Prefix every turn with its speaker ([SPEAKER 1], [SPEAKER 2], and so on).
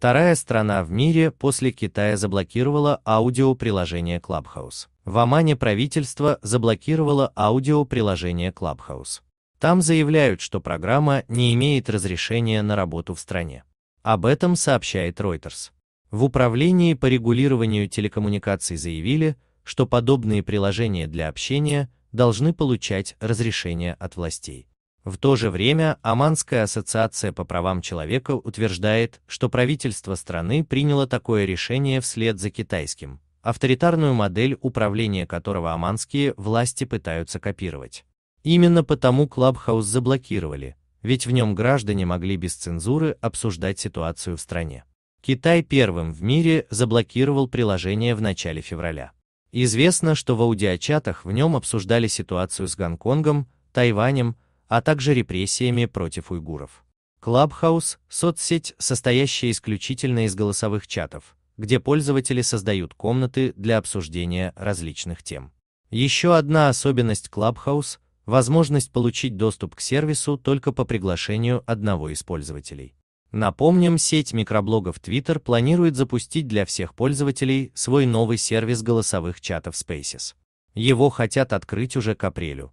[SPEAKER 1] Вторая страна в мире после Китая заблокировала аудиоприложение Clubhouse. В Омане правительство заблокировало аудиоприложение Clubhouse. Там заявляют, что программа не имеет разрешения на работу в стране. Об этом сообщает Reuters. В Управлении по регулированию телекоммуникаций заявили, что подобные приложения для общения должны получать разрешение от властей. В то же время Оманская ассоциация по правам человека утверждает, что правительство страны приняло такое решение вслед за китайским, авторитарную модель управления которого оманские власти пытаются копировать. Именно потому Клабхаус заблокировали, ведь в нем граждане могли без цензуры обсуждать ситуацию в стране. Китай первым в мире заблокировал приложение в начале февраля. Известно, что в аудиочатах в нем обсуждали ситуацию с Гонконгом, Тайванем, а также репрессиями против уйгуров. Клабхаус — соцсеть, состоящая исключительно из голосовых чатов, где пользователи создают комнаты для обсуждения различных тем. Еще одна особенность Clubhouse – возможность получить доступ к сервису только по приглашению одного из пользователей. Напомним, сеть микроблогов Twitter планирует запустить для всех пользователей свой новый сервис голосовых чатов Spaces. Его хотят открыть уже к апрелю,